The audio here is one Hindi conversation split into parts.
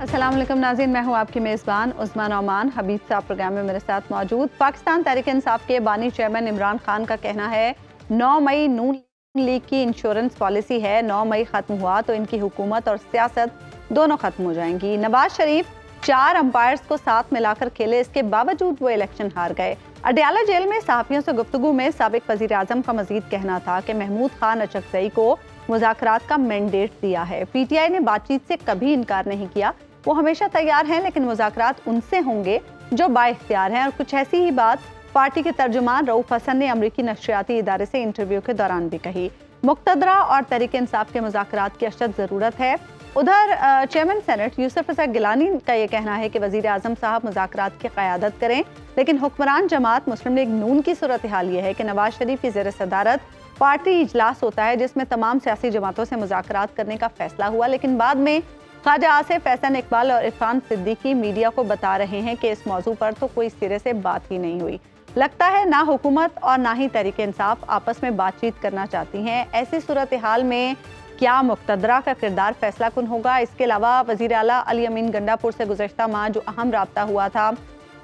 असलम नाजिन मैं हूँ आपकी मेज़बान उस्मान ओमान हबीब साहब प्रोग्राम में मेरे साथ मौजूद पाकिस्तान तहरीक इंसाफ के बानी चेयरमैन इमरान खान का कहना है नौ मई नून लीग की इंश्योरेंस पॉलिसी है नौ मई ख़त्म हुआ तो इनकी हुकूमत और सियासत दोनों ख़त्म हो जाएंगी नवाज शरीफ चार अंपायर्स को साथ मिलाकर खेले इसके बावजूद वो इलेक्शन हार गए अडयाला जेल में सहाफ़ियों से गुफ्तु में सबक वजीर अजम का मजीद कहना था कि महमूद खान अचकजई को मुजाकर का मैंडेट दिया है पीटीआई ने बातचीत से कभी इनकार नहीं किया वो हमेशा तैयार हैं लेकिन मुजाकर उनसे होंगे जो बाख्तियार हैं और कुछ ऐसी ही बात पार्टी के तर्जुमान रऊफ हसन ने अमरीकी नशियाती इदारे से इंटरव्यू के दौरान भी कही मुक्तरा और तरीके इंसाफ के मुजाकर की अशद ज़रूरत है उधर चेयरमैन सेनेट यूसुफ हसन गिलानी का ये कहना है कि वजीर अजम साहब मुजाकर की क़्यादत करें लेकिन हुक्मरान जमात मुस्लिम लीग नून की सूरत हाल ये है कि नवाज शरीफ की जेर सदारत पार्टी इजलास होता है जिसमें तमाम सियासी जमातों से मुजाकर करने का फैसला हुआ लेकिन बाद में ख्वाजा आसिफ फैसन इकबाल और इरफान सिद्दीकी मीडिया को बता रहे हैं कि इस मौजू पर तो कोई सिरे से बात ही नहीं हुई लगता है ना हुकूमत और ना ही तरीके इंसाफ आपस में बातचीत करना चाहती हैं ऐसी सूरत हाल में क्या मुक्तदरा का किरदार फैसला कन होगा इसके अलावा वजीर अली अमीन गंडापुर से गुजशत माह जो अहम रबता हुआ था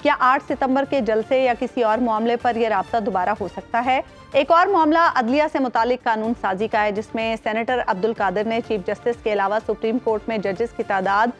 क्या 8 सितंबर के जलसे या किसी और मामले पर यह रबता दोबारा हो सकता है एक और मामला अदलिया से मुतालिक कानून साजी का है जिसमें सेनेटर अब्दुल कादर ने चीफ जस्टिस के अलावा सुप्रीम कोर्ट में जजेस की तादाद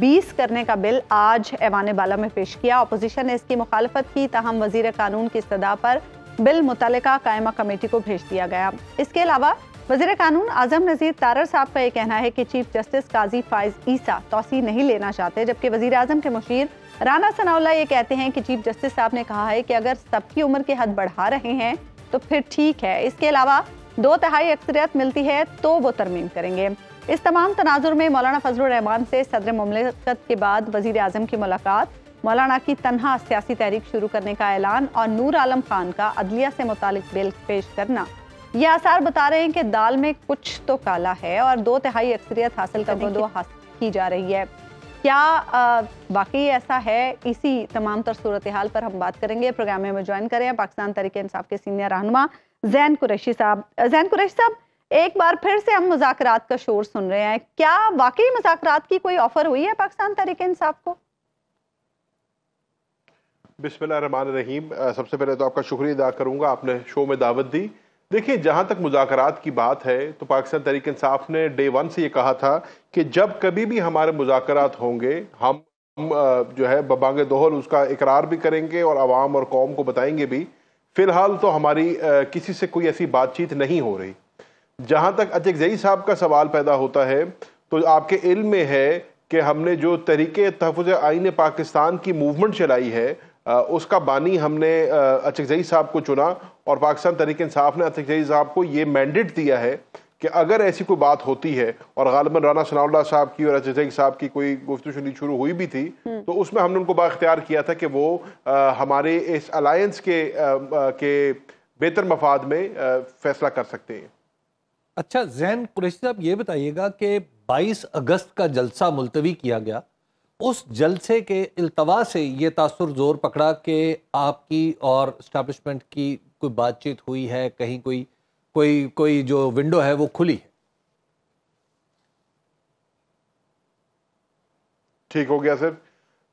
20 करने का बिल आज ऐवान बाला में पेश किया अपोजिशन ने इसकी मुखालफत की तहम वजीर कानून की सदा पर बिल मुतल कायमा कमेटी को भेज दिया गया इसके अलावा वजीर कानून आजम नज़ीर तारर साहब का ये कहना है कि चीफ जस्टिस काजी फाइज ईसा तोसी नहीं लेना चाहते जबकि वजीर अजम के मुशीर राना सनावला ये कहते हैं कि चीफ जस्टिस साहब ने कहा है कि अगर सबकी उम्र की हद बढ़ा रहे हैं तो फिर ठीक है इसके अलावा दो तिहाई अक्सरियत मिलती है तो वो तरमीम करेंगे इस तमाम तनाजुर में मौलाना फजल रहमान से सदर ममलिकत के बाद वजीर अजम की मुलाकात मौलाना की तनहा सियासी तहरीक शुरू करने का ऐलान और नूर आलम खान का अदलिया से मुतल बिल पेश करना ये आसार बता रहे हैं कि दाल में कुछ तो काला है और दो तिहाई अक्सरियत हासिल करने दो हासिल की जा रही है क्या वाकई ऐसा है इसी तमाम तर सूरत हाल पर हम बात करेंगे प्रोग्राम में ज्वाइन करें पाकिस्तान तरीके इंसाफ के सीनियर रहनुमा जैन कुरैशी साहब जैन कुरैशी साहब एक बार फिर से हम मुजाकरात का शोर सुन रहे हैं क्या वाकई मुजाकरात की कोई ऑफर हुई है पाकिस्तान तरीके इंसाफ को बिस्मिल्लाह रहीम सबसे पहले तो आपका शुक्रिया अदा करूंगा आपने शो में दावत दी देखिए जहां तक मुजाकरात की बात है तो पाकिस्तान तहरीक इंसाफ ने डे वन से ये कहा था कि जब कभी भी हमारे मुजाकरात होंगे हम जो है बबांग दोहल उसका इकरार भी करेंगे और आवाम और कौम को बताएंगे भी फ़िलहाल तो हमारी किसी से कोई ऐसी बातचीत नहीं हो रही जहाँ तक अतिक जई साहब का सवाल पैदा होता है तो आपके इल्म में है कि हमने जो तरीके तहफ़ आइन पाकिस्तान की मूवमेंट चलाई है उसका बानी हमने अचकजई साहब को चुना और पाकिस्तान तरीके इंसाफ ने जई साहब को ये मैंडेट दिया है कि अगर ऐसी कोई बात होती है और गालबन राना सनाउल्ला साहब की और अजय साहब की कोई गुफ्त शुनी शुरू हुई भी थी हम्म। तो उसमें हमने उनको बाख्तियार किया था कि वो आ, हमारे इस अलायंस के आ, के बेहतर मफाद में आ, फैसला कर सकते हैं अच्छा जैन कुरैशी साहब ये बताइएगा कि 22 अगस्त का जलसा मुलतवी किया गया उस जलसे के अल्तवा से ये तासर ज़ोर पकड़ा कि आपकी और इस्टबलिशमेंट की कोई बातचीत हुई है कहीं कोई कोई कोई जो विंडो है वो खुली है ठीक हो गया सर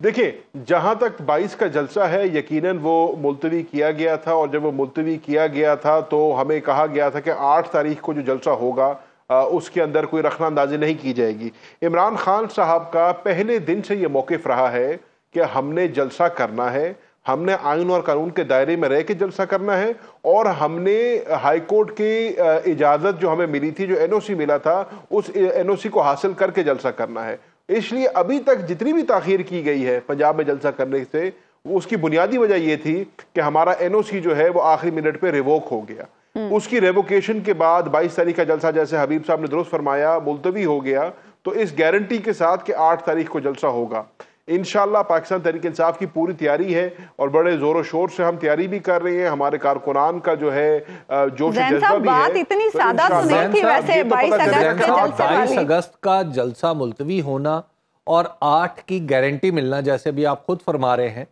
देखिए जहां तक 22 का जलसा है यकीनन वो मुलतवी किया गया था और जब वो मुलतवी किया गया था तो हमें कहा गया था कि 8 तारीख को जो जलसा होगा उसके अंदर कोई रखना अंदाजी नहीं की जाएगी इमरान खान साहब का पहले दिन से ये मौक़ रहा है कि हमने जलसा करना है हमने आयन और कानून के दायरे में रह के जलसा करना है और हमने हाई कोर्ट की इजाज़त जो हमें मिली थी जो एनओसी मिला था उस एनओसी को हासिल करके जलसा करना है इसलिए अभी तक जितनी भी ताखीर की गई है पंजाब में जलसा करने से उसकी बुनियादी वजह यह थी कि हमारा एनओसी जो है वो आखिरी मिनट पर रिवोक हो गया हम्म। उसकी रेवोकेशन के बाद 22 तारीख का जलसा जैसे हबीब साहब ने दुरुस्त फरमाया मुलतवी हो गया तो इस गारंटी के साथ कि 8 तारीख को जलसा होगा इन पाकिस्तान तहरीक इंसाफ की पूरी तैयारी है और बड़े जोरों शोर से हम तैयारी भी कर रहे हैं हमारे कारकुनान का जो है जोश बात है। इतनी तो सादा तो नहीं थी वैसे बाईस अगस्त का जलसा मुलतवी होना और आठ की गारंटी मिलना जैसे भी आप खुद फरमा रहे हैं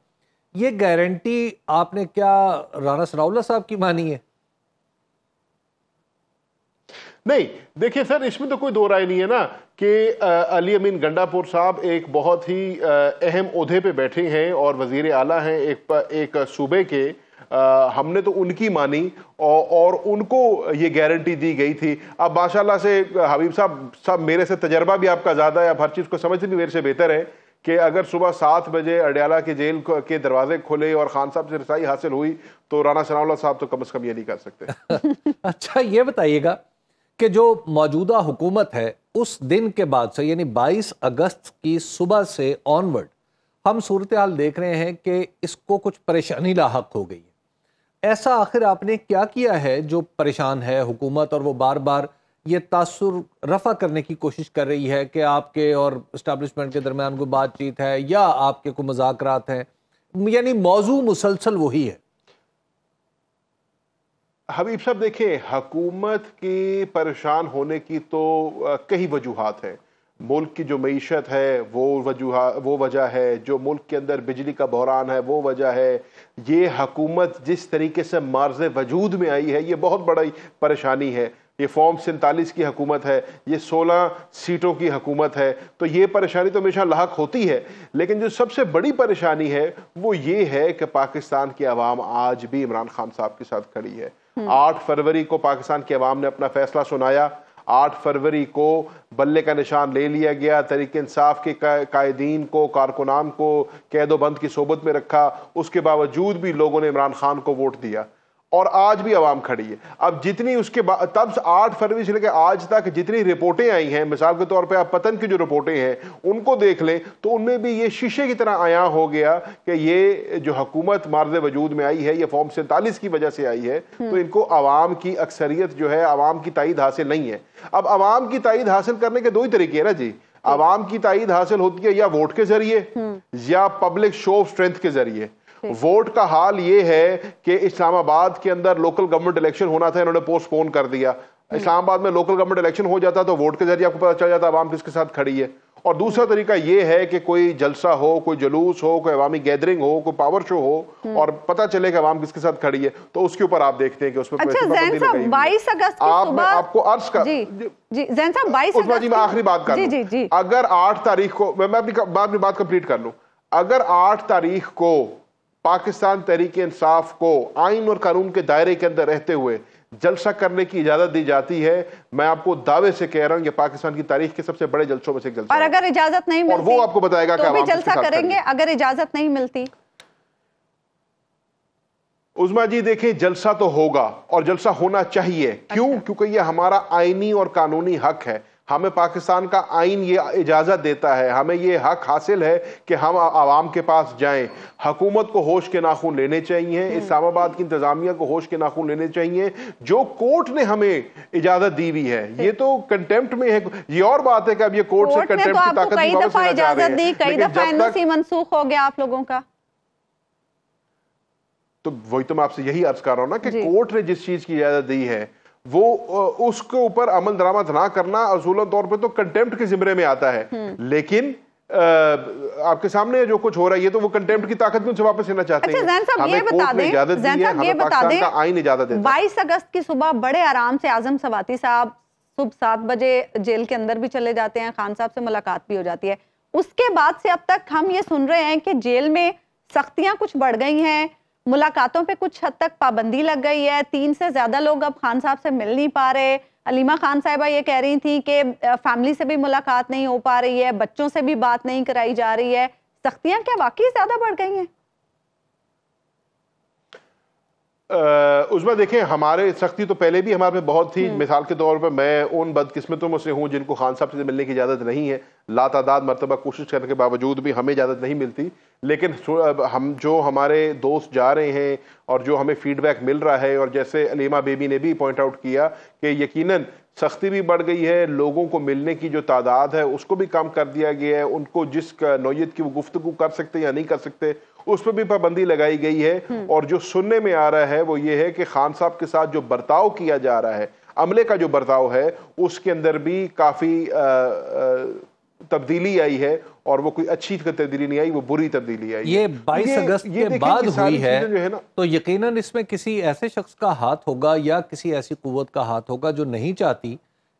ये गारंटी आपने क्या राना सराउल्ला साहब की मानी है नहीं देखिए सर इसमें तो कोई दो राय नहीं है ना कि अली अमीन गंडापुर साहब एक बहुत ही अहम उहदे पे बैठे हैं और वजीर आला हैं एक एक सूबे के आ, हमने तो उनकी मानी और, और उनको ये गारंटी दी गई थी अब माशाल्लाह से हबीब साहब साहब मेरे से तजर्बा भी आपका ज़्यादा है आप हर चीज़ को समझते भी मेरे से बेहतर है कि अगर सुबह सात बजे अडयाला के जेल के दरवाजे खोले और खान साहब से रसाई हासिल हुई तो राना सनाउल्ला साहब तो कम अज़ कम ये नहीं कर सकते अच्छा ये बताइएगा कि जो मौजूदा हुकूमत है उस दिन के बाद से यानी 22 अगस्त की सुबह से ऑनवर्ड हम सूरत हाल देख रहे हैं कि इसको कुछ परेशानी लाक हो गई है ऐसा आखिर आपने क्या किया है जो परेशान है हुकूमत और वो बार बार ये तासर रफा करने की कोशिश कर रही है कि आपके और इस्टबलिशमेंट के दरमियान कोई बातचीत है या आपके कोई मजाक हैं यानी मौजू मुसलसल वही है हबीब साहब देखिए हकूमत की परेशान होने की तो कई वजूहत हैं मुल्क की जो मीशत है वो वजूहा वो वजह है जो मुल्क के अंदर बिजली का बहरान है वो वजह है ये हकूमत जिस तरीके से मार्ज वजूद में आई है ये बहुत बड़ी परेशानी है ये फॉर्म सैंतालीस की हकूमत है ये सोलह सीटों की हकूमत है तो ये परेशानी तो हमेशा लाक होती है लेकिन जो सबसे बड़ी परेशानी है वो ये है कि पाकिस्तान की आवाम आज भी इमरान खान साहब के साथ खड़ी है हम्म। आठ फरवरी को पाकिस्तान की अवाम ने अपना फैसला सुनाया आठ फरवरी को बल्ले का निशान ले लिया गया तरीक इंसाफ के कायदीन को कारकुनान को कैदोबंद की सोबत में रखा उसके बावजूद भी लोगों ने इमरान खान को वोट दिया और आज भी आवाम खड़ी है अब जितनी उसके बाद तब से आठ फरवरी से लेकर आज तक जितनी रिपोर्टें आई हैं मिसाल के तौर पे आप पतन की जो रिपोर्टें हैं उनको देख लें तो उनमें भी ये शीशे की तरह आया हो गया कि ये जो हुकूमत मार्ज वजूद में आई है ये फॉर्म सैंतालीस की वजह से आई है हम्म। तो इनको आवाम की अक्सरियत जो है आवाम की तइद हासिल नहीं है अब आवाम की तइद हासिल करने के दो ही तरीके हैं ना जी हम्म। आवाम की तइद हासिल होती है या वोट के जरिए हम्म। या पब्लिक शो ऑफ स्ट्रेंथ के जरिए वोट का हाल ये है कि इस्लामाबाद के अंदर लोकल गवर्नमेंट इलेक्शन होना था इन्होंने पोस्टपोन कर दिया हम्म। इस्लामाबाद में लोकल गवर्नमेंट इलेक्शन हो जाता तो वोट के जरिए आपको पता चल जाता आवाम किसके साथ खड़ी है और दूसरा तरीका यह है कि कोई जलसा हो कोई जुलूस हो कोई अवामी गैदरिंग हो कोई पावर शो हो हम्म। और पता चले कि अवाम किसके साथ खड़ी है तो उसके ऊपर आप देखते हैं कि उसमें अच्छा, बाईस अगस्त आप मैं आपको अर्ज कर जी, जी, जी मैं आखिरी बात कर अगर आठ तारीख को मैं अपनी बात कंप्लीट कर लू अगर आठ तारीख को पाकिस्तान तहरीक इंसाफ को आइन और कानून के दायरे के अंदर रहते हुए जलसा करने की इजाजत दी जाती है मैं आपको दावे से कह रहा हूं ये पाकिस्तान की तारीख के सबसे बड़े जलसों में से जलसा और अगर इजाजत नहीं मिलती, और वो आपको बताएगा तो भी जलसा करेंगे अगर इजाजत नहीं मिलती उजमा जी देखें जलसा तो होगा और जलसा होना चाहिए क्यों अच्छा। क्योंकि ये हमारा आईनी और कानूनी हक है हमें पाकिस्तान का आइन ये इजाज़त देता है हमें ये हक हासिल है कि हम आवाम के पास जाएं हकूमत को होश के नाखून लेने चाहिए हम्म। इस्लामाबाद की इंतज़ामिया को होश के नाखून लेने चाहिए जो कोर्ट ने हमें इजाज़त दी हुई है ये तो कंटेम्प्ट में है ये और बात है कि अब ये कोर्ट, से कंटेम्प्ट तो की मनसूख हो गया आप लोगों का तो वही तो मैं आपसे यही अर्ज कर रहा हूँ ना कि कोर्ट ने जिस चीज की इजाजत दी है वो उसके ऊपर अमल दरामद ना करना असूलन तौर पे तो कंटेम्प्ट के जिमरे में आता है हम्म। लेकिन आ, आपके सामने जो कुछ हो रहा है ये तो वो कंटेम्प्ट की ताकत में वापस लेना चाहते अच्छा, हैं साहब ये बता दें जैन साहब ये बता दें आइन इजाजत है बाईस अगस्त की सुबह बड़े आराम से आजम सवाती साहब सुबह सात बजे जेल के अंदर भी चले जाते हैं खान साहब से मुलाकात भी हो जाती है उसके बाद से अब तक हम ये सुन रहे हैं कि जेल में सख्तियां कुछ बढ़ गई हैं मुलाकातों पे कुछ हद तक पाबंदी लग गई है तीन से ज्यादा लोग अब खान साहब से मिल नहीं पा रहे अलीमा खान साहिबा ये कह रही थी कि फैमिली से भी मुलाकात नहीं हो पा रही है बच्चों से भी बात नहीं कराई जा रही है सख्तियां क्या वाकई ज्यादा बढ़ गई हैं उसमें देखें हमारे सख्ती तो पहले भी हमारे में बहुत थी हम्म। मिसाल के तौर पर मैं उन बदकिस्मतों में से हूँ जिनको खान साहब से मिलने की इजाज़त नहीं है लातादाद मरतबा कोशिश करने के बावजूद भी हमें इजाज़त नहीं मिलती लेकिन हम जो हमारे दोस्त जा रहे हैं और जो हमें फीडबैक मिल रहा है और जैसे अलीमा बेबी ने भी पॉइंट आउट किया कि यकीनन सख्ती भी बढ़ गई है लोगों को मिलने की जो तादाद है उसको भी कम कर दिया गया है उनको जिस नोयत की वो गुफ्तु कर सकते या नहीं कर सकते उस पर भी पाबंदी लगाई गई है हम्म। और जो सुनने में आ रहा है वो ये है कि खान साहब के साथ जो बर्ताव किया जा रहा है अमले का जो बर्ताव है उसके अंदर भी काफ़ी तब्दीली आई है और वो कोई अच्छी तब्दीली नहीं आई वो बुरी तब्दीली आई ये 22 अगस्त के ये बाद हुई है, जो है ना तो यकीनन इसमें किसी ऐसे शख्स का हाथ होगा या किसी ऐसी कुवत का हाथ होगा जो नहीं चाहती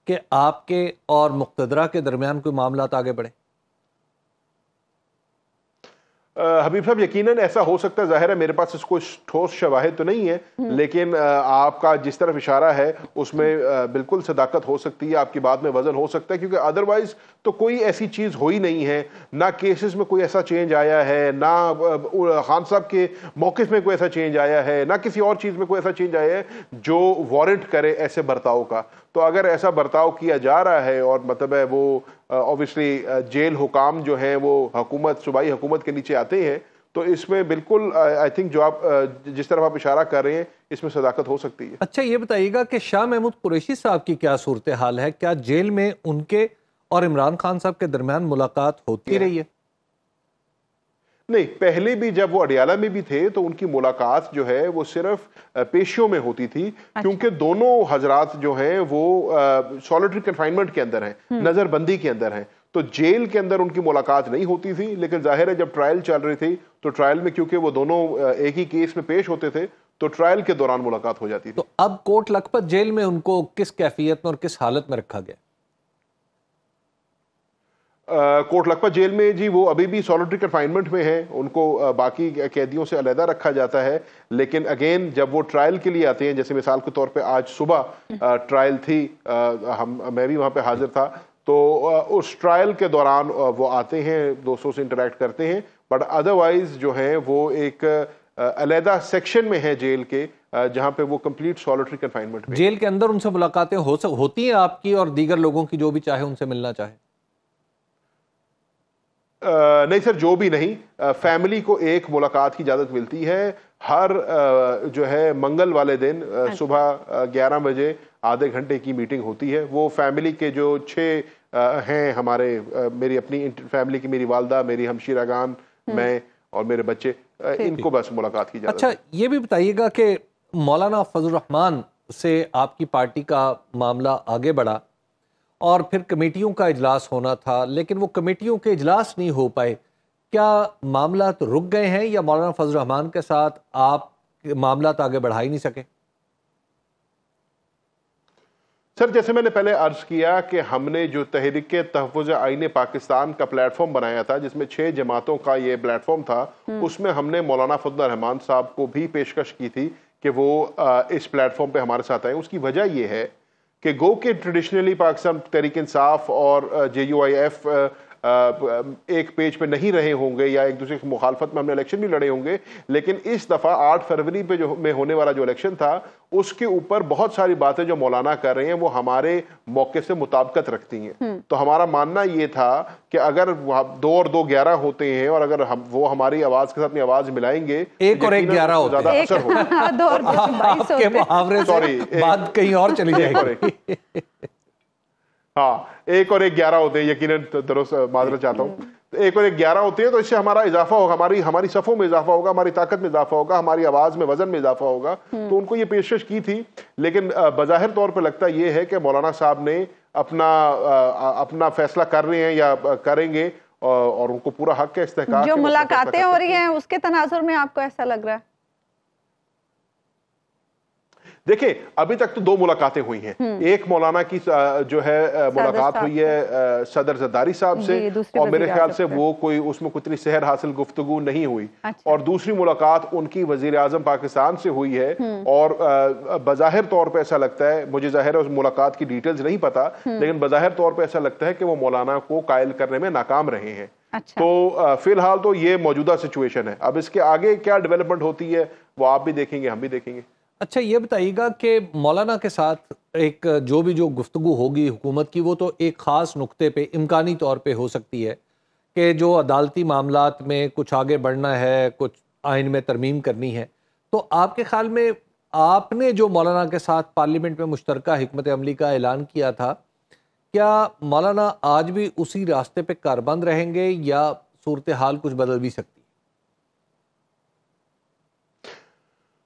कि आपके और मुख्तरा के दरमियान कोई मामला आगे बढ़े हबीब साहब यकीनन ऐसा हो सकता है जाहिर है मेरे पास इसको ठोस शवाहद तो नहीं है हम्म। लेकिन आपका जिस तरफ इशारा है उसमें बिल्कुल सदाकत हो सकती है आपकी बात में वजन हो सकता है क्योंकि अदरवाइज तो कोई ऐसी चीज़ हो ही नहीं है ना केसेस में कोई ऐसा चेंज आया है ना खान साहब के मौके में कोई ऐसा चेंज आया है ना किसी और चीज़ में कोई ऐसा चेंज आया है जो वारंट करे ऐसे बर्ताव का तो अगर ऐसा बर्ताव किया जा रहा है और मतलब है वो ऑब्वियसली जेल हुकाम जो हैं वो हुकूमत सूबाई हुकूमत के नीचे आते हैं तो इसमें बिल्कुल आई थिंक जो आप जिस तरफ आप इशारा कर रहे हैं इसमें सदाकत हो सकती है अच्छा ये बताइएगा कि शाह महमूद कुरैशी साहब की क्या सूरत हाल है क्या जेल में उनके और इमरान खान साहब के दरमियान मुलाकात होती रही है नहीं पहले भी जब वो अडियाला में भी थे तो उनकी मुलाकात जो है वो सिर्फ पेशियों में होती थी अच्छा। क्योंकि दोनों हजरात जो हैं वो सॉलिटरी कन्फाइनमेंट के अंदर हैं हम्म। नजरबंदी के अंदर हैं तो जेल के अंदर उनकी मुलाकात नहीं होती थी लेकिन जाहिर है जब ट्रायल चल रही थी तो ट्रायल में क्योंकि वो दोनों एक ही केस में पेश होते थे तो ट्रायल के दौरान मुलाकात हो जाती थी तो अब कोर्ट लखपत जेल में उनको किस कैफियत में और किस हालत में रखा गया कोट लखपत जेल में जी वो अभी भी सॉलिटरी कन्फाइनमेंट में हैं उनको बाकी कैदियों से अलहदा रखा जाता है लेकिन अगेन जब वो ट्रायल के लिए आते हैं जैसे मिसाल के तौर पे आज सुबह ट्रायल थी हम मैं भी वहाँ पे हाजिर था तो उस ट्रायल के दौरान वो आते हैं दोस्तों से इंटरेक्ट करते हैं बट अदरवाइज़ जो है वो एक अलहदा सेक्शन में है जेल के जहाँ पे वो कंप्लीट सॉलिटरी कन्फाइनमेंट जेल के अंदर उनसे मुलाकातें हो सक होती हैं आपकी और दीगर लोगों की जो भी चाहे उनसे मिलना चाहे नहीं सर जो भी नहीं फैमिली को एक मुलाकात की इजाज़त मिलती है हर जो है मंगल वाले दिन अच्छा। सुबह ग्यारह बजे आधे घंटे की मीटिंग होती है वो फैमिली के जो छः हैं हमारे मेरी अपनी फैमिली की मेरी वालदा मेरी हमशीरा गान हम्म। मैं और मेरे बच्चे इनको बस मुलाकात की अच्छा ये भी बताइएगा कि मौलाना फजल रहमान से आपकी पार्टी का मामला आगे बढ़ा और फिर कमेटियों का इजलास होना था लेकिन वो कमेटियों के इजलास नहीं हो पाए क्या मामला तो रुक गए हैं या मौलाना फजल रहमान के साथ आप मामला तो आगे बढ़ा ही नहीं सके सर जैसे मैंने पहले अर्ज किया कि हमने जो तहरीक तहफ़ आइन पाकिस्तान का प्लेटफॉर्म बनाया था जिसमें छह जमातों का ये प्लेटफॉर्म था हम्म। उसमें हमने मौलाना फजल रहमान साहब को भी पेशकश की थी कि वो इस प्लेटफॉर्म पे हमारे साथ आए उसकी वजह यह है कि गो के ट्रेडिशनली पाकिस्तान तहरीक इंसाफ और जे यू आई एफ एक पेज पे नहीं रहे होंगे या एक दूसरे की मुखालफत में हमने इलेक्शन भी लड़े होंगे लेकिन इस दफ़ा आठ फरवरी पे जो में होने वाला जो इलेक्शन था उसके ऊपर बहुत सारी बातें जो मौलाना कर रहे हैं वो हमारे मौके से मुताबकत रखती हैं हम्म। तो हमारा मानना ये था कि अगर दो और दो ग्यारह होते हैं और अगर हम वो हमारी आवाज के साथ अपनी आवाज मिलाएंगे एक और एक ग्यारह हो ज्यादा असर होगा हाँ, सॉरी बात कहीं और चली जाएगी हाँ एक और एक ग्यारह होते हैं यकीन दरोज माजरत चाहता हूँ तो एक और एक ग्यारह होते हैं तो इससे हमारा इजाफा होगा हमारी हमारी सफ़ों में इजाफा होगा हमारी ताकत में इजाफा होगा हमारी आवाज़ में वजन में इजाफा होगा हम्म। तो उनको ये पेशकश की थी लेकिन बाहिर तौर पर लगता ये है कि मौलाना साहब ने अपना अपना फैसला कर रहे हैं या करेंगे और उनको पूरा हक है इस्तेकाम जो मुलाकातें हो रही हैं उसके तनाजुर में आपको ऐसा लग रहा है देखिए अभी तक तो दो मुलाकातें हुई हैं हम्म। एक मौलाना की जो है मुलाकात हुई है सदर जदारी साहब से और मेरे ख्याल से वो कोई उसमें उतनी सहर हासिल गुफ्तगु नहीं हुई अच्छा। और दूसरी मुलाकात उनकी वजीर आजम पाकिस्तान से हुई है हम्म। और बज़ाहिर तौर पर ऐसा लगता है मुझे जाहिर है उस मुलाकात की डिटेल्स नहीं पता हम्म। लेकिन बज़ाहिर तौर पर ऐसा लगता है कि वो मौलाना को कायल करने में नाकाम रहे हैं अच्छा। तो फिलहाल तो ये मौजूदा सिचुएशन है अब इसके आगे क्या डेवलपमेंट होती है वो आप भी देखेंगे हम भी देखेंगे अच्छा ये बताइएगा कि मौलाना के साथ एक जो भी जो गुफ्तु होगी हुकूमत की वो तो एक ख़ास नुक्ते पे इम्कानी तौर पे हो सकती है कि जो अदालती मामला में कुछ आगे बढ़ना है कुछ आइन में तरमीम करनी है तो आपके ख्याल में आपने जो मौलाना के साथ पार्लियामेंट में मुश्तरक हमत अमली का ऐलान किया था क्या मौलाना आज भी उसी रास्ते पर कारबंद रहेंगे या सूरत हाल कुछ बदल भी सकती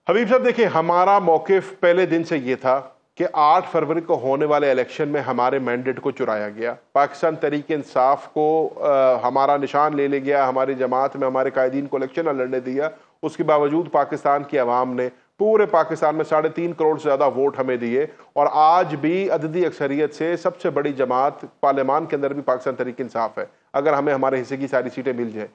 हबीब साहब देखिए हमारा मौके पहले दिन से ये था कि 8 फरवरी को होने वाले इलेक्शन में हमारे मैंडेट को चुराया गया पाकिस्तान तरीके इंसाफ को आ, हमारा निशान ले ले गया हमारी जमात में हमारे कायदीन को इलेक्शन न लड़ने दिया उसके बावजूद पाकिस्तान की आवाम ने पूरे पाकिस्तान में साढ़े तीन करोड़ से ज़्यादा वोट हमें दिए और आज भी अददी अक्सरियत से सबसे बड़ी जमात पार्लियामान के अंदर भी पाकिस्तान तरीके इंसाफ है अगर हमें हमारे हिस्से की सारी सीटें मिल जाए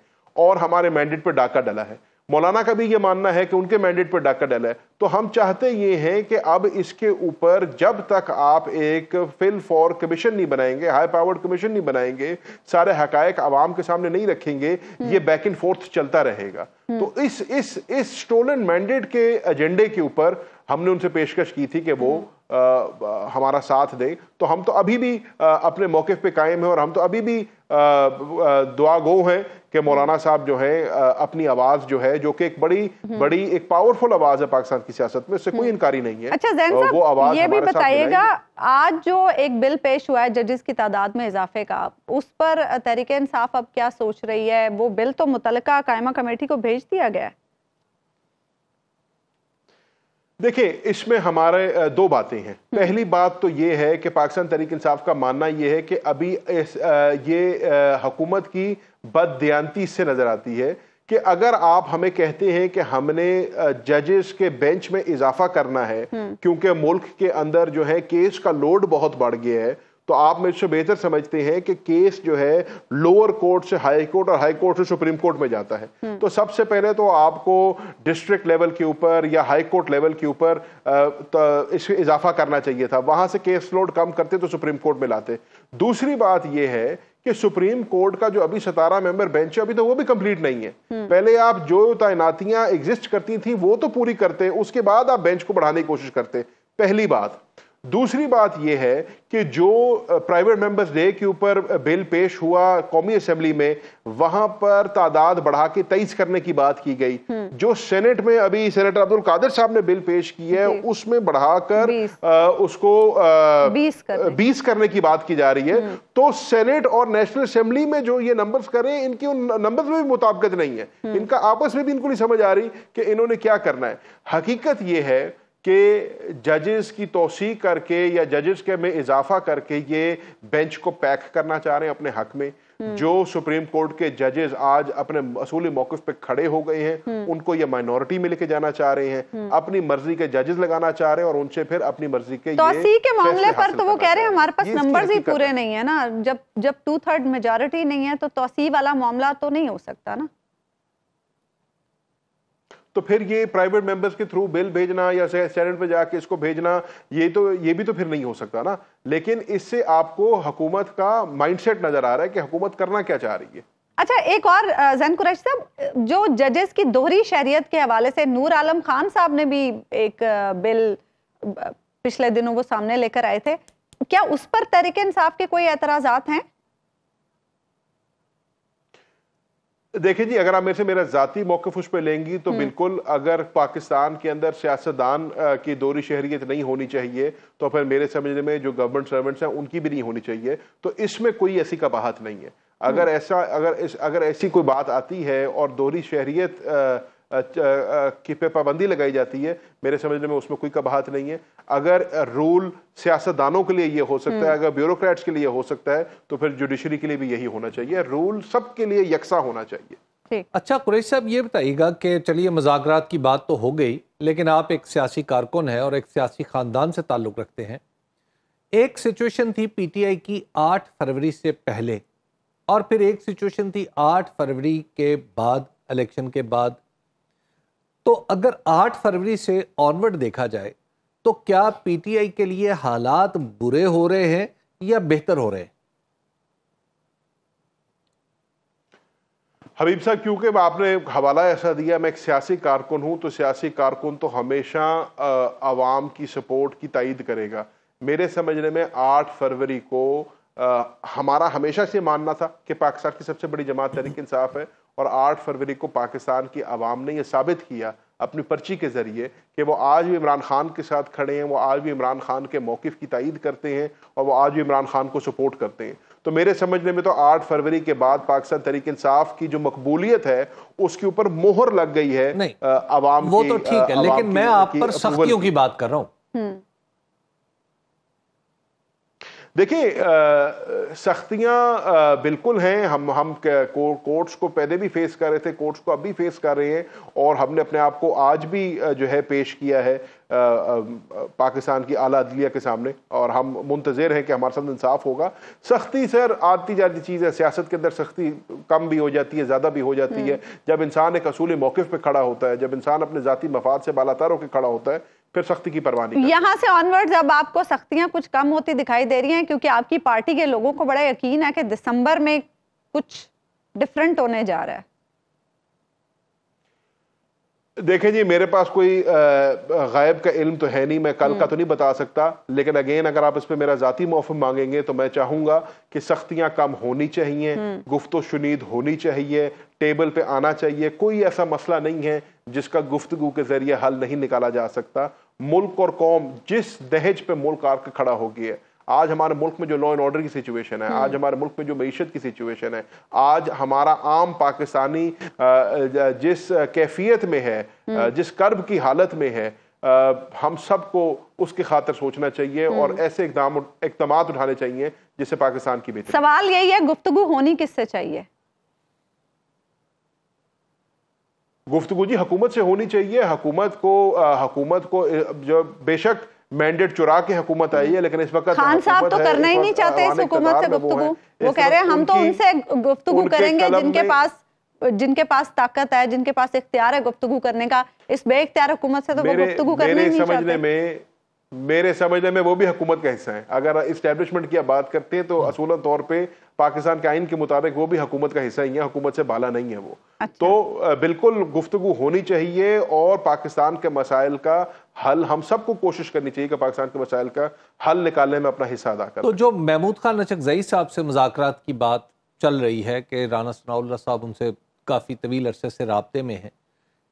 और हमारे मैंडेट पर डाका डला है मौलाना का भी ये मानना है कि उनके मैंडेट पर डाका डाला है तो हम चाहते ये हैं कि अब इसके ऊपर जब तक आप एक फिल फॉर कमीशन नहीं बनाएंगे हाई पावर्ड कमीशन नहीं बनाएंगे सारे हकायक आवाम के सामने नहीं रखेंगे हम्म। ये बैक एंड फोर्थ चलता रहेगा हम्म। तो इस इस इस स्टोलन मैंडेट के एजेंडे के ऊपर हमने उनसे पेशकश की थी कि वो आ, हम्म। हमारा साथ दें तो हम तो अभी भी आ, अपने मौके पर कायम है और हम तो अभी भी दुआ गो हैं कि मौलाना साहब जो है अपनी आवाज़ जो है जो कि एक बड़ी हम्म। बड़ी एक पावरफुल आवाज़ है पाकिस्तान की सियासत में उससे कोई हम्म। इनकारी नहीं है अच्छा वो आवाज़ ये भी बताइएगा आज जो एक बिल पेश हुआ है जजेस की तादाद में इजाफे का उस पर तहरीक इंसाफ अब क्या सोच रही है वो बिल तो मुतल कायमा कमेटी को भेज दिया गया है देखिए इसमें हमारे दो बातें हैं हम्म। पहली बात तो ये है कि पाकिस्तान तरीक इंसाफ का मानना यह है कि अभी इस ये हकूमत की बददियांती इससे नज़र आती है कि अगर आप हमें कहते हैं कि हमने जजेस के बेंच में इजाफा करना है हम्म। क्योंकि मुल्क के अंदर जो है केस का लोड बहुत बढ़ गया है तो आप मेरे से बेहतर समझते हैं कि केस जो है लोअर कोर्ट से हाई कोर्ट और हाई कोर्ट से सुप्रीम कोर्ट में जाता है हम्म। तो सबसे पहले तो आपको डिस्ट्रिक्ट लेवल के ऊपर या हाई कोर्ट लेवल के ऊपर इस इजाफा करना चाहिए था वहां से केस लोड कम करते तो सुप्रीम कोर्ट में लाते दूसरी बात यह है कि सुप्रीम कोर्ट का जो अभी सतारा मेंबर बेंच है अभी तो वो भी कंप्लीट नहीं है हम्म। पहले आप जो तैनातियां एग्जिस्ट करती थी वो तो पूरी करते उसके बाद आप बेंच को बढ़ाने की कोशिश करते पहली बात दूसरी बात यह है कि जो प्राइवेट मेंबर्स डे के ऊपर बिल पेश हुआ कौमी असेंबली में वहां पर तादाद बढ़ा के तेईस करने की बात की गई हम्म। जो सेनेट में अभी सेनेटर अब्दुल कादिर साहब ने बिल पेश की है उसमें बढ़ाकर उसको बीस करने।, करने की बात की जा रही है हम्म। तो सेनेट और नेशनल असेंबली में जो ये नंबर्स करें इनकी उन नंबर्स में भी मुताबकत नहीं है हम्म। इनका आपस में भी इनको नहीं समझ आ रही कि इन्होंने क्या करना है हकीकत यह है कि जजेस की तोसी करके या जजेस के में इजाफा करके ये बेंच को पैक करना चाह रहे हैं अपने हक में हम्म। जो सुप्रीम कोर्ट के जजेस आज अपने असूली मौकफ पे खड़े हो गए हैं हम्म। उनको ये माइनॉरिटी में लेके जाना चाह रहे हैं हम्म। अपनी मर्जी के जजेस लगाना चाह रहे हैं और उनसे फिर अपनी मर्जी के तोसी के मामले पर तो वो कह रहे हैं हमारे पास नंबर ही पूरे नहीं है ना जब जब टू थर्ड मेजोरिटी नहीं है तो तोसी वाला मामला तो नहीं हो सकता ना तो फिर ये प्राइवेट मेंबर्स के थ्रू बिल भेजना या सेनेट पे जाके इसको भेजना ये तो ये भी तो फिर नहीं हो सकता ना लेकिन इससे आपको हुकूमत का माइंडसेट नजर आ रहा है कि हुकूमत करना क्या चाह रही है अच्छा एक और जैन कुरैश साहब जो जजेस की दोहरी शहरियत के हवाले से नूर आलम खान साहब ने भी एक बिल पिछले दिनों वो सामने लेकर आए थे क्या उस पर तरीके इंसाफ के कोई एतराजात हैं देखिए जी अगर आप मेरे से मेरा जाती मौकफ उस पर लेंगी तो हम्म। बिल्कुल अगर पाकिस्तान के अंदर सियासतदान की दोरी शहरीत नहीं होनी चाहिए तो फिर मेरे समझने में जो गवर्नमेंट सर्वेंट्स हैं उनकी भी नहीं होनी चाहिए तो इसमें कोई ऐसी कबाहत नहीं है अगर हम्म। ऐसा अगर इस अगर ऐसी कोई बात आती है और दोहरी शहरीत की पे पाबंदी लगाई जाती है मेरे समझने में उसमें कोई कबाहत नहीं है अगर रूल सियासतदानों के लिए ये हो सकता है हम्म। अगर ब्यूरोक्रेट्स के लिए हो सकता है तो फिर जुडिशरी के लिए भी यही होना चाहिए रूल सबके लिए यकसा होना चाहिए अच्छा कुरेश साहब ये बताइएगा कि चलिए मजाकरात की बात तो हो गई लेकिन आप एक सियासी कारकुन हैं और एक सियासी खानदान से ताल्लुक़ रखते हैं एक सिचुएशन थी पीटीआई की 8 फरवरी से पहले और फिर एक सिचुएशन थी 8 फरवरी के बाद इलेक्शन के बाद तो अगर 8 फरवरी से ऑनवर्ड देखा जाए तो क्या पीटीआई के लिए हालात बुरे हो रहे हैं या बेहतर हो रहे हैं हबीब साहब क्योंकि आपने हवाला ऐसा दिया मैं एक सियासी कारकुन हूं तो सियासी कारकुन तो हमेशा आवाम की सपोर्ट की तइद करेगा मेरे समझने में आठ फरवरी को आ, हमारा हमेशा से मानना था कि पाकिस्तान की सबसे बड़ी जमात तरीक इंसाफ है और 8 फरवरी को पाकिस्तान की आवाम ने यह साबित किया अपनी पर्ची के ज़रिए कि वो आज भी इमरान खान के साथ खड़े हैं वो आज भी इमरान खान के मौकफ की तइद करते हैं और वो आज भी इमरान खान को सपोर्ट करते हैं तो मेरे समझने में तो 8 फरवरी के बाद पाकिस्तान तरीक इंसाफ की जो मकबूलियत है उसके ऊपर मोहर लग गई है आवाम वो तो ठीक है लेकिन मैं आप पर सख्तियों की बात कर रहा हूँ हम्म। देखिए सख्तियाँ बिल्कुल हैं हम हम को, कोर्ट्स को पहले भी फेस कर रहे थे कोर्ट्स को अब भी फेस कर रहे हैं और हमने अपने आप को आज भी जो है पेश किया है पाकिस्तान की आला अदलिया के सामने और हम मुंतज़र हैं कि हमारे साथ इंसाफ होगा सख्ती सर आती जाती चीज़ है सियासत के अंदर सख्ती कम भी हो जाती है ज़्यादा भी हो जाती है हम्म। जब इंसान एक असूली मौक़ पर खड़ा होता है जब इंसान अपने ज़ाती मफाद से बाला तारों होकर खड़ा होता है फिर सख्ती की परवाह नहीं यहाँ से ऑनवर्ड अब आपको सख्तियां कुछ कम होती दिखाई दे रही हैं क्योंकि आपकी पार्टी के लोगों को बड़ा यकीन है कि दिसंबर में कुछ डिफरेंट होने जा रहा है देखें जी मेरे पास कोई गायब का इल्म तो है नहीं मैं कल का हम्म। तो नहीं बता सकता लेकिन अगेन अगर आप इस पर मेरा ज़ाती मौफ मांगेंगे तो मैं चाहूंगा कि सख्तियां कम होनी चाहिए हम्म। गुफ्त शुनीद होनी चाहिए टेबल पे आना चाहिए कोई ऐसा मसला नहीं है जिसका गुफ्तगु के ज़रिए हल नहीं निकाला जा सकता मुल्क और कौम जिस दहेज पे मुल्क आकर खड़ा हो गया है आज हमारे मुल्क में जो लॉ एंड ऑर्डर की सिचुएशन है आज हम्म। हमारे मुल्क में जो मीशत की सिचुएशन है आज हमारा आम पाकिस्तानी जिस कैफियत में है हम्म। जिस कर्ब की हालत में है हम सबको उसके खातर सोचना चाहिए और हम्म। ऐसे इकदाम इकदाम उठाने चाहिए जिससे पाकिस्तान की बेहतर सवाल यही है गुफ्तगु होनी किससे चाहिए गुफ्तु जी हकूमत से होनी चाहिए हकूमत को हकूमत को जो बेशक मैंडेट चुरा के हकूमत आई है लेकिन इस वक्त खान साहब तो करना ही नहीं चाहते इस हुकूमत से गुफ्तु वो, कह रहे हैं हम तो उनसे गुफ्तु करेंगे जिनके पास जिनके पास ताकत है जिनके पास इख्तियार है गुफ्तु करने का इस बेख्तियार हुकूमत से तो वो गुफ्तु करने नहीं चाहते में मेरे समझने में वो भी हुकूमत का हिस्सा है अगर इस्टेब्लिशमेंट की बात करते हैं तो असूल तौर पे पाकिस्तान के आइन के मुताबिक वो भी हुकूमत का हिस्सा ही है हुकूमत से बाला नहीं है वो अच्छा। तो बिल्कुल गुफ्तु होनी चाहिए और पाकिस्तान के मसाइल का हल हम सबको कोशिश करनी चाहिए कि पाकिस्तान के मसाइल का हल निकालने में अपना हिस्सा अदा कर तो जो महमूद खान जई साहब से मुजाकर की बात चल रही है कि राना सनाउल्ला साहब उनसे काफ़ी तवील अरसे से रबते में हैं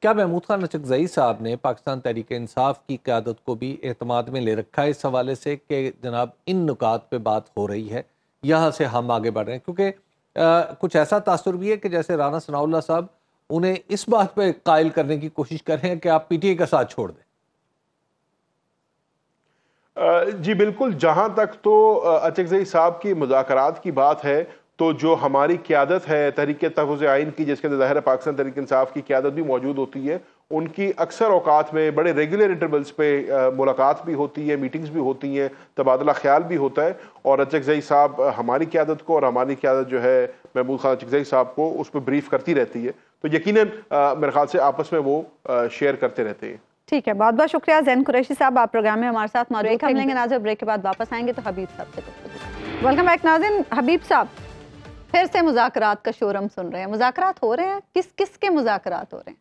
क्या महमूद खान नचकजई साहब ने पाकिस्तान तहरीक इंसाफ की क्यादत को भी अहतमाद में ले रखा है इस हवाले से कि जनाब इन नुकात पर बात हो रही है यहाँ से हम आगे बढ़ रहे हैं क्योंकि कुछ ऐसा तासर भी है कि जैसे राना सनाउल्ला साहब उन्हें इस बात पर कायल करने की कोशिश कर रहे हैं कि आप पी टी आई का साथ छोड़ दें जी बिल्कुल जहां तक तो अचकजई साहब की मुजाकर की बात है तो जो हमारी क्यादत है तहरीक तहफ़ आइन की जिसके अंदर ज़ाहिर पाकिस्तान तहरीक इंसाफ की क्यादत भी मौजूद होती है उनकी अक्सर अवकात में बड़े रेगुलर इंटरवल्स पे मुलाकात भी होती है मीटिंग्स भी होती हैं तबादला ख्याल भी होता है और अचकजई साहब हमारी क्यादत को और हमारी क्यादत जो है महमूद खान अचकजई साहब को उस पर ब्रीफ करती रहती है तो यकीन मेरे ख्याल से आपस में वो शेयर करते रहते हैं ठीक है बहुत बहुत शुक्रिया जैन कुरैशी साहब आप प्रोग्राम में हमारे साथ मौजूद हम लेंगे नाजर ब्रेक के बाद वापस आएंगे तो हबीब साहब से वेलकम बैक नाजिन हबीब साहब फिर से मुजाकर का शोरम सुन रहे हैं मुजाकर हो रहे हैं किस किस के मुजाकर हो रहे हैं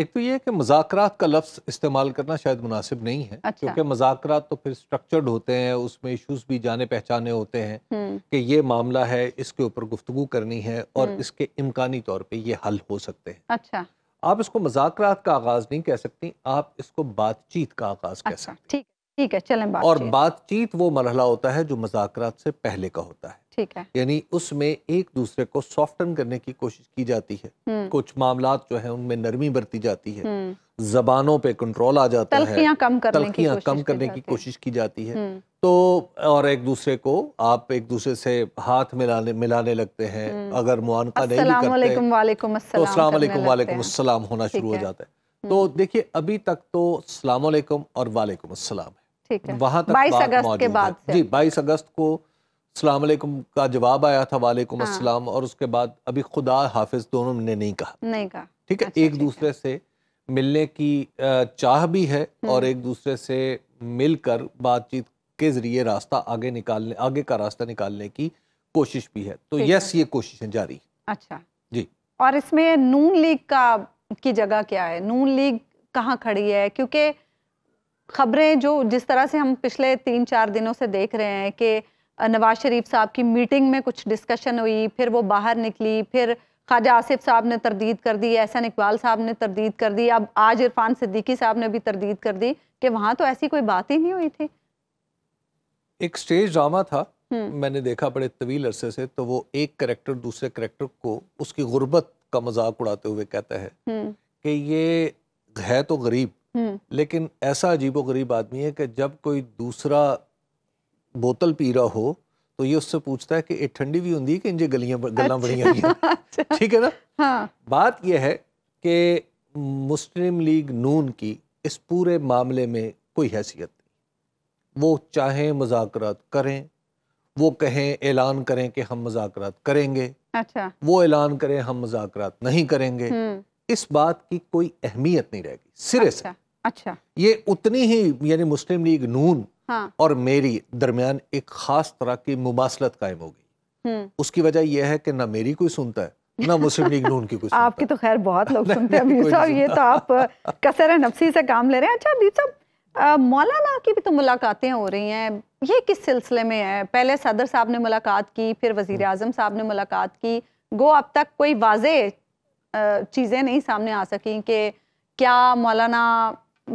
एक तो ये कि मुजाकरात का लफ्ज़ इस्तेमाल करना शायद मुनासिब नहीं है अच्छा। क्योंकि मुजाकरात तो फिर स्ट्रक्चर्ड होते हैं उसमें इश्यूज भी जाने पहचाने होते हैं हम्म। कि ये मामला है इसके ऊपर गुफ्तु करनी है और हम्म। इसके इम्कानी तौर पे ये हल हो सकते हैं अच्छा आप इसको मुजाकरात का आगाज नहीं कह सकती आप इसको बातचीत का आगाज अच्छा, कह सकते ठीक ठीक है चलें और बातचीत वो मरहला होता है जो मुजाकरात से पहले का होता है ठीक है यानी उसमें एक दूसरे को सॉफ्टन करने की कोशिश की जाती है हम्म। कुछ मामला जो है उनमें नरमी बरती जाती है हम्म। जबानों पे कंट्रोल आ जाता है कम करने तलखियाँ कम करने की कोशिश की जाती है हम्म। तो और एक दूसरे को आप एक दूसरे से हाथ मिलाने मिलाने लगते हैं अगर मुआनका नहीं भी करते तो अस्सलाम वालेकुम अस्सलाम होना शुरू हो जाता है तो देखिए अभी तक तो अस्सलाम वालेकुम और वालेकुम अस्सलाम है वहां तक बाईस अगस्त के बाद जी बाईस अगस्त को सलाम अलैकुम का जवाब आया था वालेकुम हाँ। अस्सलाम और उसके बाद अभी खुदा हाफिज दोनों ने नहीं कहा नहीं कहा ठीक है अच्छा, एक दूसरे से मिलने की चाह भी है हम्म। और एक दूसरे से मिलकर बातचीत के ज़रिए रास्ता आगे निकालने आगे का रास्ता निकालने की कोशिश भी है तो यस ये कोशिशें जारी अच्छा जी और इसमें नून लीग का की जगह क्या है नून लीग कहाँ खड़ी है क्योंकि खबरें जो जिस तरह से हम पिछले तीन चार दिनों से देख रहे हैं कि नवाज शरीफ साहब की मीटिंग में कुछ डिस्कशन हुई फिर वो बाहर निकली फिर ख्वाजा आसिफ साहब ने तरदीद कर दी एहसन इकबाल साहब ने तरदीद कर दी अब आज इरफान सिद्दीकी साहब ने भी तरदीद कर दी कि वहाँ तो ऐसी कोई बात ही नहीं हुई थी एक स्टेज ड्रामा था हम्म। मैंने देखा बड़े तवील अरसे से तो वो एक करेक्टर दूसरे करेक्टर को उसकी गुर्बत का मजाक उड़ाते हुए कहता है हम्म। कि ये है तो गरीब हम्म। लेकिन ऐसा अजीब गरीब आदमी है कि जब कोई दूसरा बोतल पी रहा हो तो ये उससे पूछता है कि ये ठंडी भी होंगी कि इंजे गलियां गल्ला अच्छा। बढ़िया अच्छा। ठीक है ना हाँ बात यह है कि मुस्लिम लीग नून की इस पूरे मामले में कोई हैसियत नहीं वो चाहें मुजाकर करें वो कहें ऐलान करें कि हम मुजाकर करेंगे अच्छा वो ऐलान करें हम मुजाकर नहीं करेंगे हम्म। इस बात की कोई अहमियत नहीं रहेगी सिरे अच्छा, से अच्छा ये उतनी ही यानी मुस्लिम लीग नून हाँ। और मेरी दरमियान एक खास तरह की मुबासलत कायम हो गई हम्म। उसकी वजह यह है कि ना मेरी कोई सुनता है ना मुस्लिम लीग नून की कोई आपकी तो खैर बहुत लोग सुनते हैं अबीब साहब ये तो आप कसर नफसी से काम ले रहे हैं अच्छा अबीब साहब तो, मौलाना की भी तो मुलाकातें हो रही हैं ये किस सिलसिले में है पहले सदर साहब ने मुलाकात की फिर वजीर हम्म। आजम साहब ने मुलाकात की गो अब तक कोई वाज चीज़ें नहीं सामने आ सकी कि क्या मौलाना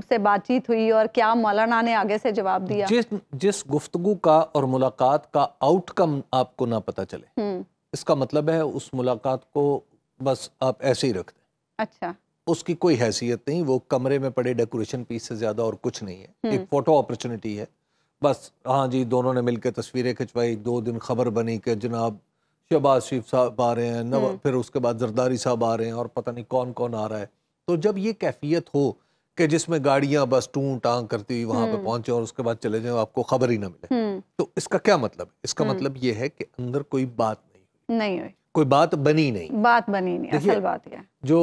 से बातचीत हुई और क्या मौलाना ने आगे से जवाब दिया जिस जिस गुफ्तगु का और मुलाकात का आउटकम आपको ना पता चले हम्म। इसका मतलब है उस मुलाकात को बस आप ऐसे ही रख दें अच्छा उसकी कोई हैसियत नहीं वो कमरे में पड़े डेकोरेशन पीस से ज़्यादा और कुछ नहीं है हम्म। एक फ़ोटो अपॉर्चुनिटी है बस हाँ जी दोनों ने मिलकर तस्वीरें खिंचवाई दो दिन खबर बनी कि जनाब शहबाज शरीफ साहब आ रहे हैं हम्म। फिर उसके बाद जरदारी साहब आ रहे हैं और पता नहीं कौन कौन आ रहा है तो जब ये कैफियत हो कि जिसमें गाड़ियां बस टू टांग करती हुई वहां पर हम्म। पहुंचे और उसके बाद चले जाए आपको खबर ही ना मिले हम्म। तो इसका क्या मतलब इसका हम्म। मतलब ये है कि अंदर कोई बात नहीं नहीं हुई कोई बात बनी नहीं बात बनी नहीं असल बात है जो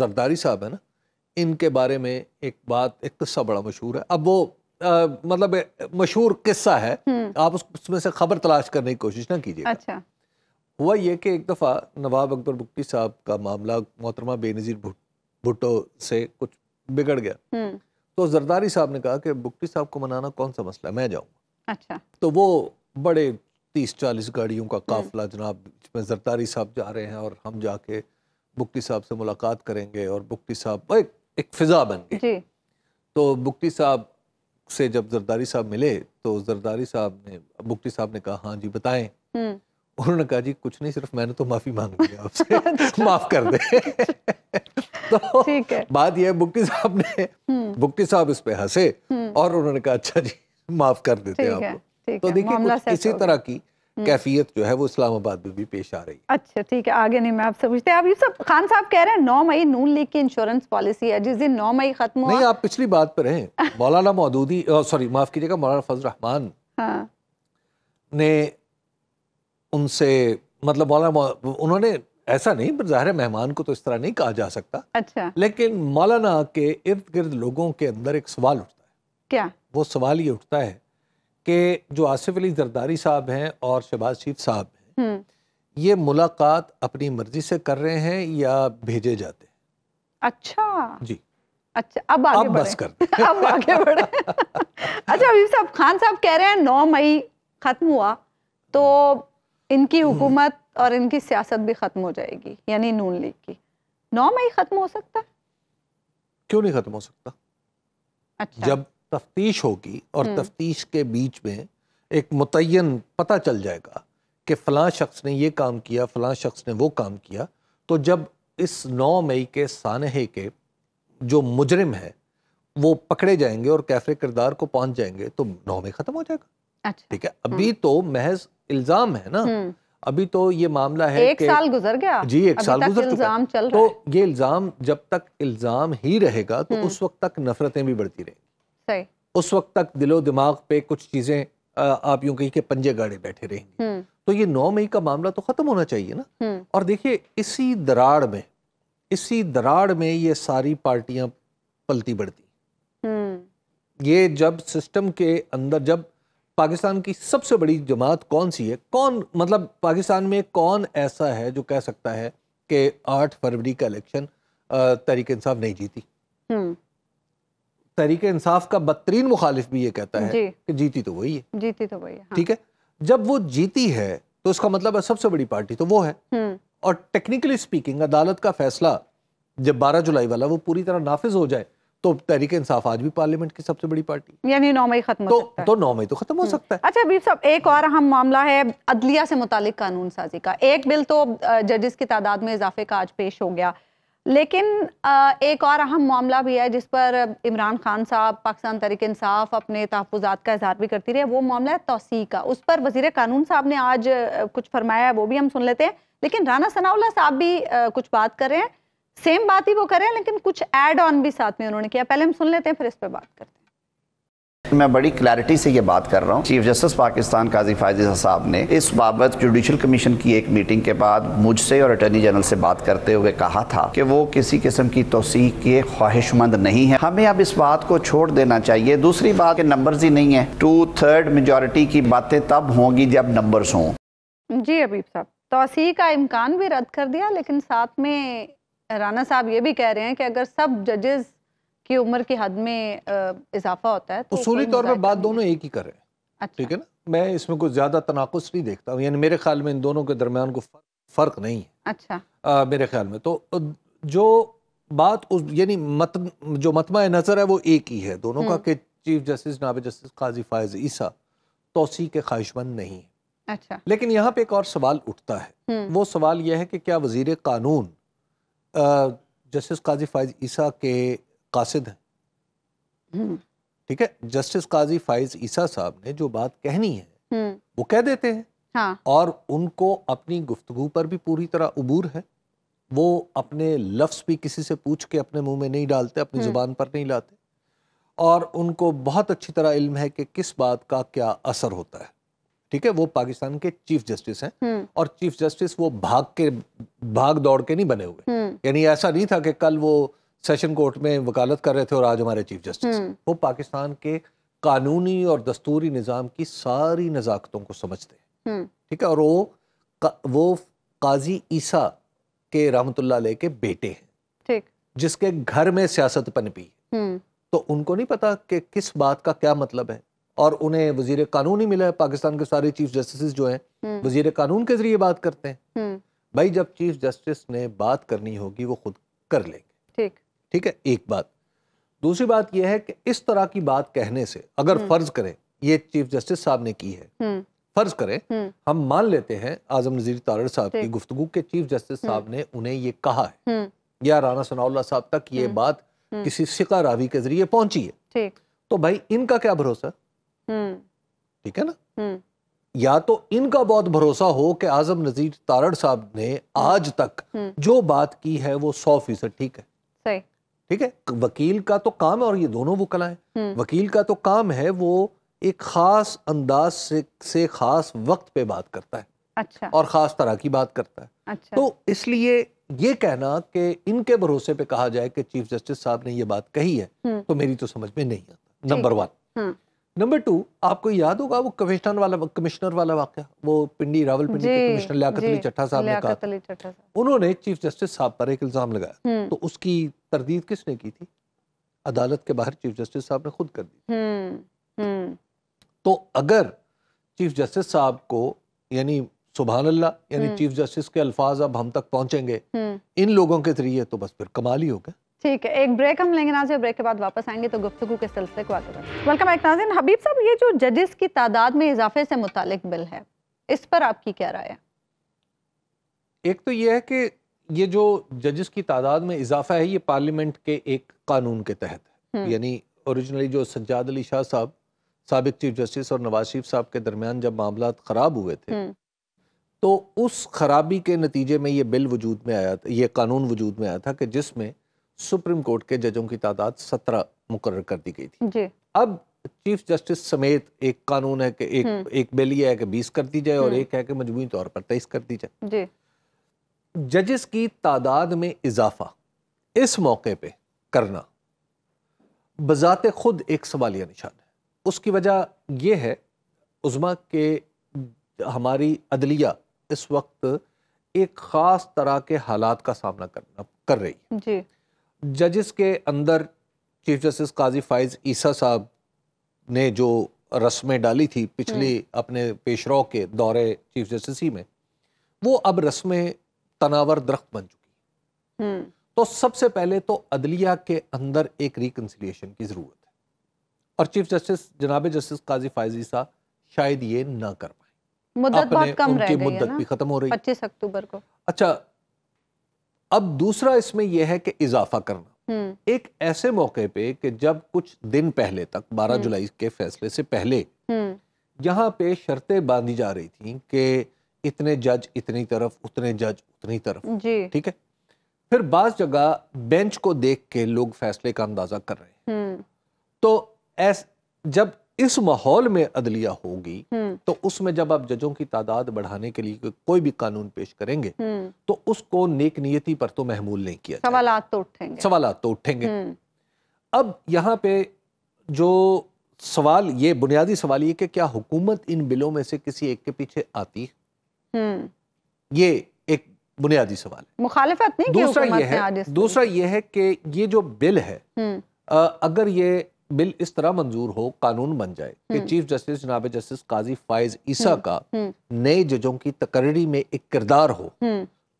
जरदारी साहब है ना इनके बारे में एक बात एक किस्सा बड़ा मशहूर है अब वो आ, मतलब मशहूर किस्सा है आप उसमें से खबर तलाश करने की कोशिश ना कीजिए अच्छा हुआ ये कि एक दफ़ा नवाब अकबर बुक्टी साहब का मामला मोहतरमा बेनज़ीर भुट्टो से कुछ बिगड़ गया हम्म। तो जरदारी साहब ने कहा कि बुकटी साहब को मनाना कौन सा मसला है मैं जाऊँगा अच्छा तो वो बड़े तीस चालीस गाड़ियों का काफिला हम्म। जनाब जिसमें जरदारी साहब जा रहे हैं और हम जाके बुकटी साहब से मुलाकात करेंगे और बुकटी साहब एक, एक फिजा बन गई तो बुकटी साहब से जब जरदारी साहब मिले तो जरदारी साहब ने बुकटी साहब ने कहा हाँ जी बताएं हम्म। उन्होंने कहा जी कुछ नहीं सिर्फ मैंने तो माफ़ी मांग ली आपसे अच्छा। माफ़ कर दे तो ठीक है बात यह बुक्टी साहब ने बुक्टी हम्म। साहब इस पे हंसे हम्म। और उन्होंने कहा अच्छा जी माफ कर देते हैं आपको तो देखिए इसी तरह की हम्म। कैफियत जो है वो इस्लामाबाद में भी पेश आ रही है अच्छा ठीक है आगे नहीं मैं आपसे पूछते आप ये सब खान साहब कह रहे हैं नौ मई नून लीग की इंश्योरेंस पॉलिसी है जिस दिन नौ मई खत्म हुआ नहीं आप पिछली बात पर हैं मौलाना मौदूदी सॉरी माफ कीजिएगा मौलाना फजल रहमान हाँ। ने उनसे मतलब मौलाना उन्होंने ऐसा नहीं पर ज़ाहिर मेहमान को तो इस तरह नहीं कहा जा सकता अच्छा लेकिन मौलाना के इर्द गिर्द लोगों के अंदर एक सवाल उठता है क्या वो सवाल ये उठता है कि जो आसिफ अली जरदारी साहब हैं और शहबाज शरीफ साहब हैं हम्म। ये मुलाकात अपनी मर्जी से कर रहे हैं या भेजे जाते हैं अच्छा जी अच्छा अब आगे अब बस कर अब आगे बढ़े अच्छा अभी साहब खान साहब कह रहे हैं नौ मई ख़त्म हुआ तो इनकी हम्म। हुकूमत और इनकी सियासत भी ख़त्म हो जाएगी यानी नून लीग की नौ मई ख़त्म हो सकता क्यों नहीं ख़त्म हो सकता अच्छा जब तफ्तीश होगी और हम्म। तफ्तीश के बीच में एक मुतन पता चल जाएगा कि फला शख्स ने ये काम किया फला शख्स ने वो काम किया तो जब इस नौ मई के सानहे के जो मुजरिम है वो पकड़े जाएंगे और कैफरे किरदार को पहुंच जाएंगे तो नौ मई ख़त्म हो जाएगा अच्छा ठीक है अभी हम्म। तो महज इल्ज़ाम है ना हम्म। अभी तो ये मामला है एक साल गुजर गया जी एक साल गुजर इल्जाम चल तो ये इल्जाम जब तक इल्जाम ही रहेगा तो हम्म। उस वक्त तक नफरतें भी बढ़ती रहेंगी उस वक्त तक दिलो दिमाग पे कुछ चीजें आप यूं कही के पंजे गाड़े बैठे रहेंगे हम्म। तो ये नौ मई का मामला तो खत्म होना चाहिए ना हम्म। और देखिए इसी दराड़ में इसी दराड़ में ये सारी पार्टियां पलती बढ़ती ये जब सिस्टम के अंदर जब पाकिस्तान की सबसे बड़ी जमात कौन सी है कौन मतलब पाकिस्तान में कौन ऐसा है जो कह सकता है कि आठ फरवरी का इलेक्शन तहरीक इंसाफ नहीं जीती हम्म। तहरीक इंसाफ का बदतरीन मुखालिफ भी ये कहता है कि जीती तो वही है जीती तो वही है हाँ। ठीक है जब वो जीती है तो उसका मतलब है सबसे बड़ी पार्टी तो वो है हम्म। और टेक्निकली स्पीकिंग अदालत का फैसला जब 12 जुलाई वाला वो पूरी तरह नाफिज हो जाए तो तहरीक इंसाफ आज भी पार्लियामेंट की सबसे बड़ी पार्टी यानी नौ मई खत्म तो, तो नौ मई तो खत्म हो हम्म। सकता है अच्छा अभी सब एक और अहम मामला है अदलिया से मुतल कानून साजी का एक बिल तो जजिस की तादाद में इजाफे का आज पेश हो गया लेकिन एक और अहम मामला भी है जिस पर इमरान खान साहब पाकिस्तान तहरीक इंसाफ अपने तहफात का इजहार भी करती रही है वो मामला है तोसी का उस पर वजीर कानून साहब ने आज कुछ फरमाया है वो भी हम सुन लेते हैं लेकिन राना सनाउल्ला साहब भी कुछ बात कर रहे हैं सेम बात ही वो कर रहे हैं लेकिन कुछ एड ऑन भी साथ में उन्होंने किया पहले हम सुन लेते हैं फिर इस पर बात करते हैं मैं बड़ी क्लैरिटी से ये बात कर रहा हूँ चीफ जस्टिस पाकिस्तान काजी फायजा साहब ने इस बाबत जुडिशल कमीशन की एक मीटिंग के बाद मुझसे और अटर्नी जनरल से बात करते हुए कहा था कि वो किसी किस्म की तोसी के ख्वाहिशमंद नहीं है हमें अब इस बात को छोड़ देना चाहिए दूसरी बात के नंबर ही नहीं है टू थर्ड मेजोरिटी की बातें तब होंगी जब नंबर हों जी अबीब साहब तोसी का इम्कान भी रद्द कर दिया लेकिन साथ में राना साहब ये भी कह रहे हैं कि अगर सब जजेस की उम्र की हद में इजाफा होता है तो उसूली तौर पर बात दोनों एक ही कर रहे हैं अच्छा। ठीक है ना मैं इसमें कुछ ज़्यादा तनाकुस नहीं देखता हूँ यानी मेरे ख्याल में इन दोनों के दरमियान को फ़र्क नहीं है अच्छा आ, मेरे ख्याल में तो जो बात उस यानी मत जो मतम नज़र है वो एक ही है दोनों का हम्म। कि चीफ जस्टिस नाब जस्टिस काजी फायज ईसा तोसी के ख्वाहिशमंद नहीं है अच्छा लेकिन यहाँ पे एक और सवाल उठता है हम्म। वो सवाल यह है कि क्या वजीर कानून जस्टिस काजी फाइज ईसा के कासिद हैं हम्म। ठीक है जस्टिस काजी फाइज ईसा साहब ने जो बात कहनी है हम्म। वो कह देते हैं हाँ। और उनको अपनी गुफ्तगु पर भी पूरी तरह अबूर है वो अपने लफ्स भी किसी से पूछ के अपने मुंह में नहीं डालते अपनी हम्म। ज़ुबान पर नहीं लाते और उनको बहुत अच्छी तरह इल्म है कि किस बात का क्या असर होता है ठीक है वो पाकिस्तान के चीफ जस्टिस हैं हम्म। और चीफ जस्टिस वो भाग के भाग दौड़ के नहीं बने हुए हम्म। यानी ऐसा नहीं था कि कल वो सेशन कोर्ट में वकालत कर रहे थे और आज हमारे चीफ जस्टिस हम्म। वो पाकिस्तान के कानूनी और दस्तूरी निज़ाम की सारी नज़ाकतों को समझते हैं ठीक है और वो वो काजी ईसा के रहमत के बेटे हैं ठीक जिसके घर में सियासत पनपी तो उनको नहीं पता कि किस बात का क्या मतलब है और उन्हें वजीर कानून ही मिला है पाकिस्तान के सारे चीफ जस्टिस जो हैं हम्म। वजीर कानून के जरिए बात करते हैं हम्म। भाई जब चीफ जस्टिस ने बात करनी होगी वो खुद कर लेंगे ठीक ठीक है एक बात दूसरी बात यह है कि इस तरह की बात कहने से अगर हम्म। फर्ज करें ये चीफ जस्टिस साहब ने की है फर्ज करें हम मान लेते हैं आजम नजीर तारड़ साहब की गुफ्तु के चीफ जस्टिस साहब ने उन्हें ये कहा है या राना सनाउल्ला साहब तक ये बात किसी सिका रावी के जरिए पहुंची है तो भाई इनका क्या भरोसा हम्म। ठीक है ना हम्म। या तो इनका बहुत भरोसा हो कि आजम नजीर तारड़ साहब ने हम्म। आज तक जो बात की है वो सौ फीसद ठीक है सही ठीक है वकील का तो काम है और ये दोनों वकला है वकील का तो काम है वो एक खास अंदाज से, से खास वक्त पे बात करता है अच्छा और खास तरह की बात करता है अच्छा तो इसलिए ये कहना कि इनके भरोसे पे कहा जाए कि चीफ जस्टिस साहब ने ये बात कही है तो मेरी तो समझ में नहीं आता नंबर वन नंबर टू आपको याद होगा वो कमिश्नर वाला कमिश्नर वाला वाक्य वो पिंडी रावल पिंडी के कमिश्नर लियाकत अली चट्टा साहब ने कहा उन्होंने चीफ जस्टिस साहब पर एक इल्ज़ाम लगाया हम्म। तो उसकी तरदीद किसने की थी अदालत के बाहर चीफ जस्टिस साहब ने खुद कर दी हम्म, हम्म। तो अगर चीफ जस्टिस साहब को यानी सुबहान अल्लाह यानी चीफ जस्टिस के अल्फाज अब हम तक पहुंचेंगे इन लोगों के जरिए तो बस फिर कमाल ही हो गया ठीक है एक ब्रेक हम लेंगे नाजिर ब्रेक के बाद वापस आएंगे तो गुफ्तु के सिलसिले को आगे बढ़ें वेलकम बैक नाजिन हबीब साहब ये जो जजेस की तादाद में इजाफे से मुतक बिल है इस पर आपकी क्या राय है एक तो ये है कि ये जो जजेस की तादाद में इजाफा है ये पार्लियामेंट के एक कानून के तहत है हम्म। यानी ओरिजिनली जो सज्जाद अली शाह साहब सबक चीफ जस्टिस और नवाज शरीफ साहब के दरमियान जब मामला ख़राब हुए थे हम्म। तो उस खराबी के नतीजे में ये बिल वजूद में आया था ये कानून वजूद में आया था कि जिसमें सुप्रीम कोर्ट के जजों की तादाद सत्रह मुकर कर दी गई थी जी। अब चीफ जस्टिस समेत एक कानून है कि एक हम्म। एक बेली है कि बीस कर दी जाए और हम्म। एक है कि मजमू तौर पर तेईस कर दी जाए जजेस की तादाद में इजाफा इस मौके पे करना बजात खुद एक सवालिया निशान है उसकी वजह यह है उज़मा के हमारी अदलिया इस वक्त एक ख़ास तरह के हालात का सामना करना कर रही है जजेस के अंदर चीफ जस्टिस काजी फाइज ईसा साहब ने जो रस्में डाली थी पिछली हम्म। अपने पेशरो के दौरे चीफ जस्टिस ही में वो अब रस्में तनावर दरख्त बन चुकी हम्म। तो सबसे पहले तो अदलिया के अंदर एक रिकन्सिलियेशन की ज़रूरत है और चीफ जस्टिस जनाब जस्टिस काजी फाइज ईसा शायद ये ना कर पाए मुद्दत बहुत कम रह गई है ना मुद्दत भी खत्म हो रही है पच्चीस अक्टूबर को अच्छा अब दूसरा इसमें यह है कि इजाफा करना हम्म। एक ऐसे मौके पे कि जब कुछ दिन पहले तक 12 हम्म। जुलाई के फैसले से पहले हम्म। यहाँ पे शर्तें बांधी जा रही थी कि इतने जज इतनी तरफ उतने जज उतनी तरफ ठीक है फिर बाज जगह बेंच को देख के लोग फैसले का अंदाजा कर रहे हैं तो ऐस जब इस माहौल में अदलिया होगी हम्म। तो उसमें जब आप जजों की तादाद बढ़ाने के लिए कोई भी कानून पेश करेंगे हम्म। तो उसको नेक नियति पर तो महमूल नहीं किया सवाल तो उठेंगे सवाल तो उठेंगे हम्म। अब यहाँ पे जो सवाल ये बुनियादी सवाल ये कि क्या हुकूमत इन बिलों में से किसी एक के पीछे आती है ये एक बुनियादी सवाल है मुखालफत नहीं दूसरा यह है दूसरा यह है कि ये जो बिल है अगर ये बिल इस तरह मंजूर हो कानून बन जाए कि हम्म। चीफ जस्टिस जनाब जस्टिस काजी फायज ईसा हम्म, का हम्म। नए जजों की तकरीरी में एक किरदार हो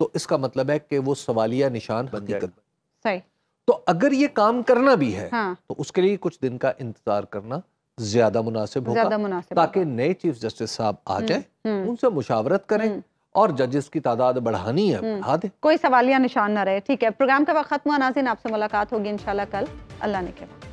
तो इसका मतलब है कि वो सवालिया निशान बन सही तो अगर ये काम करना भी है हाँ। तो उसके लिए कुछ दिन का इंतजार करना ज्यादा मुनासिब होगा ताकि नए चीफ जस्टिस साहब आ जाए उनसे मुशावरत करें और जजेस की तादाद बढ़ानी है बढ़ा दे कोई सवालिया निशान ना रहे ठीक है प्रोग्राम का वक्त खत्म हुआ नाजिन आपसे मुलाकात होगी इनशाला कल अल्लाह ने कहा